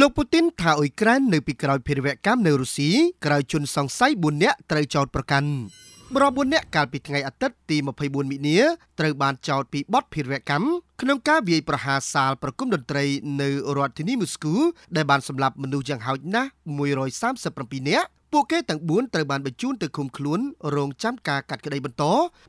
លោកពូទីនថាអ៊ុយក្រែននៅពីក្រោយភារវកម្មនៅរុស្ស៊ីក្រោយជនសង្ស័យ4នាក់ត្រូវចោទប្រកាន់ប្រប4នាក់កាលពីថ្ងៃអាទិត្យទី24មិនិនាត្រូវបានចោទពីបទភារវកម្មក្នុងការវាយប្រហារសាល ប្រគំតន្ត្រីនៅរដ្ឋធានីមូស្គូដែលបានសម្លាប់មនុស្សយ៉ាងហោចណាស់137នាក់ពួកគេទាំង4ត្រូវបានបញ្ជូនទៅឃុំខ្លួនរងចាំការកាត់ក្តីបន្ត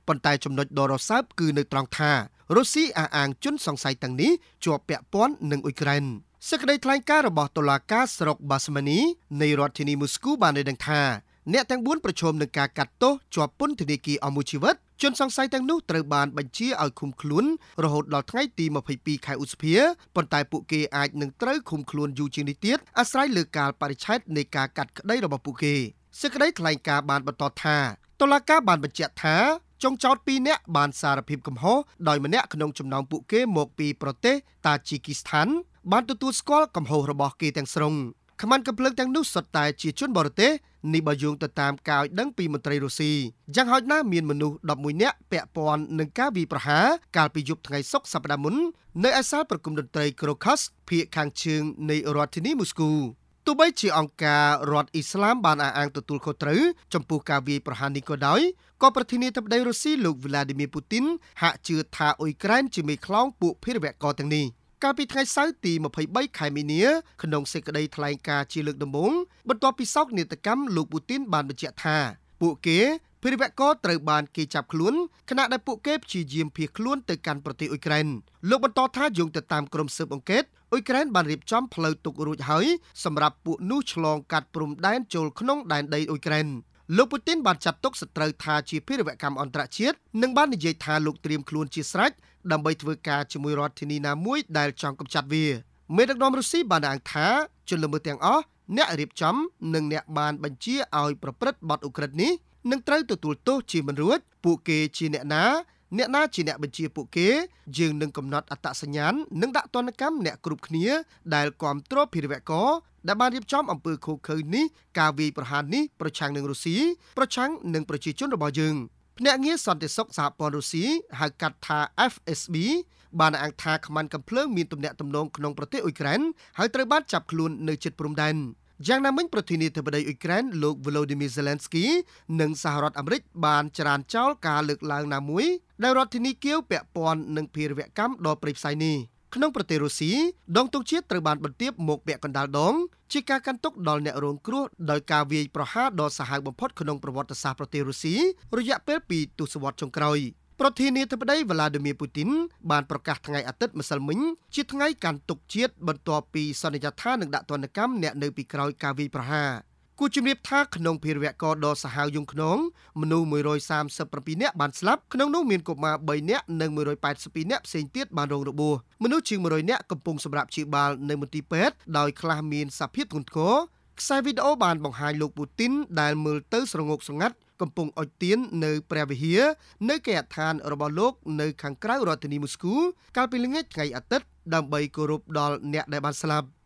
ប៉ុន្តែចំណុចដ៏រសើបគឺនៅត្រង់ថារុស្ស៊ីអះអាងជនសង្ស័យទាំងនេះជាប់ពាក់ព័ន្ធនឹងអ៊ុយក្រែន។សេចក្តីថ្លែងការណ៍របស់តុលាការស្រុកបាស្មានីនៃរដ្ឋធានីមូស្គូបានឲ្យដឹងថាអ្នកទាំង4ប្រឈមនឹងការកាត់ទោសជាប់ពន្ធនាគារអស់មួយជីវិតជនសង្ស័យទាំងនោះត្រូវបានបញ្ជាឲ្យឃុំខ្លួនរហូតដល់ថ្ងៃទី22ខែឧសភាប៉ុន្តែពួកគេអាចនឹងត្រូវឃុំខ្លួនយូរជាងនេះទៀតអាស្រ័យលើការបរិច្ឆេទនៃការកាត់ក្តីរបស់ពួកគេសេចក្តីថ្លែងការណ៍បានបន្តថាតុលាការបានបញ្ជាក់ថាចុងចោត2នាក់បានសារភាពកំហុសដោយម្នាក់ក្នុងចំណោមពួកគេមកពីប្រទេសតាជីគីស្ថានបានទទួលស្គាល់កំហុសរបស់គេទាំងស្រុងខ្មាន់កំភ្លើងទាំងនោះសុទ្ធតែជាជនបរទេសនេះបើយោងទៅតាមការឲ្យដឹងពីមន្ត្រីរុស្ស៊ីយ៉ាងហោចណាស់មានមនុស្ស11នាក់ពាក់ព័ន្ធនឹងការវាយប្រហារកាលពីយប់ថ្ងៃសុក្រសប្តាហ៍មុននៅឯសាលប្រគំតន្ត្រី Crocus ភាគខាងជើងនៃរដ្ឋធានីមូស្គូទោះបីជាអង្គការរដ្ឋអ៊ីស្លាមបានអះអាងទទួលខុសត្រូវចំពោះការវាយប្រហារនេះក៏ដោយក៏ប្រធានាធិបតីរុស្ស៊ីលោក Vladimir Putin ហាក់ជឿថាអ៊ុយក្រែនជាមេខ្លោងពួកភារវកម្មទាំងនេះ។កាលពីថ្ងៃសៅរ៍ទី23ខែមីនាក្នុងសេចក្តីថ្លែងការណ៍ជាលើកដំបូងបន្ទាប់ពីសោកនាដកម្មលោកពូទីនបានបញ្ជាក់ថាពួកគេភារវករត្រូវបានគេចាប់ខ្លួនខណៈដែលពួកគេព្យាយាមភៀសខ្លួនទៅកាន់ប្រទេសអ៊ុយក្រែនលោកបន្តថាយោងទៅតាមក្រុមស៊ើបអង្កេតអ៊ុយក្រែនបានរៀបចំផ្លូវទុករួចហើយសម្រាប់ពួកនោះឆ្លងកាត់ព្រំដែនចូលក្នុងដែនដីអ៊ុយក្រែនលោកពូទីនបានចាត់ទុកសត្រូវថាជាភារវកម្មអន្តរជាតិនិងបាននិយាយថាលោកត្រៀមខ្លួនជាស្រេចដើម្បីធ្វើការជាមួយរដ្ឋធានីណាមួយដែលចង់កម្ចាត់វាមេដឹកនាំរុស្ស៊ីបានអះអាងថាជនល្មើសទាំងអស់អ្នករៀបចំនិងអ្នកបានបញ្ជាឲ្យប្រព្រឹត្តបទឧក្រិដ្ឋនេះនឹងត្រូវទទួលទោសជាមិនរួចពួកគេជាអ្នកណាអ្នកណាជាអ្នកបញ្ជាពួកគេយើងនឹងកំណត់អត្តសញ្ញាណនិងដាក់ទណ្ឌកម្មអ្នកគ្រប់គ្នា ដែលគ្រប់គ្រងភារវករដែលបានរៀបចំអំពើឃោឃៅនេះការវាយប្រហារនេះប្រឆាំងនឹងរុស្ស៊ីប្រឆាំងនឹងប្រជាជនរបស់យើង។ភ្នាក់ងារសន្តិសុខសហព័ន្ធរុស្ស៊ីហៅកាត់ថា FSB បានអង្គថាខ្មាន់កំភ្លើងមានទំនាក់ទំនងក្នុងប្រទេសអ៊ុយក្រែនហើយត្រូវបានចាប់ខ្លួននៅជិតព្រំដែនយ៉ាងណាមិញប្រធានាធិបតីអ៊ុយក្រែនលោក Volodymyr Zelensky និងសហរដ្ឋអាមេរិកបានចរានចោលការលើកឡើងណាមួយដែលរដ្ឋធានីគៀវពាក់ព័ន្ធនឹងភារវកម្មដល់ប្រិយផ្សៃនេះក្នុងប្រទេសរុស្ស៊ីដងទង់ជាតិត្រូវបានបន្ទាបមកពាក់កណ្ដាលដងជាការកាន់ទុកដល់អ្នករងគ្រោះដោយការវាយប្រហារដ៏សាហាវបំផុតក្នុងប្រវត្តិសាស្ត្រប្រទេសរុស្ស៊ីរយៈពេល2ទសវត្សរ៍ចុងក្រោយប្រធានាធិបតីវ្លាឌីមៀពូទីនបានប្រកាសថ្ងៃអាទិត្យម្សិលមិញជាថ្ងៃកាន់ទុកជាតិបន្ទាប់ពីសន្យាថានឹងដាក់ទណ្ឌកម្មអ្នកនៅពីក្រោយការវាយប្រហារ។គូជំរាបថាក្នុងភារវករដ៏សាហាវយងខ្នងមនុស្ស137នាក់បានស្លាប់ក្នុងនោះមានកុមារ3នាក់និង182នាក់ផ្សេងទៀតបានរងរបួសមនុស្សជាង100នាក់កំពុងសម្រាប់ព្យាបាលនៅមន្ទីរពេទ្យដោយខ្លះមានសភាពធ្ងន់ធ្ងរខ្សែវីដេអូបានបង្ហាញលោកពូទីន ដែលមើលទៅស្រងោកស្ងាត់កំពុងអុជទៀននៅព្រះវិហារនៅគេហដ្ឋានរបស់លោកនៅខាងក្រៅរដ្ឋធានីមូស្គូកាលពីល្ងាចថ្ងៃអាទិត្យដើម្បីគោរពដល់អ្នកដែលបានស្លាប់។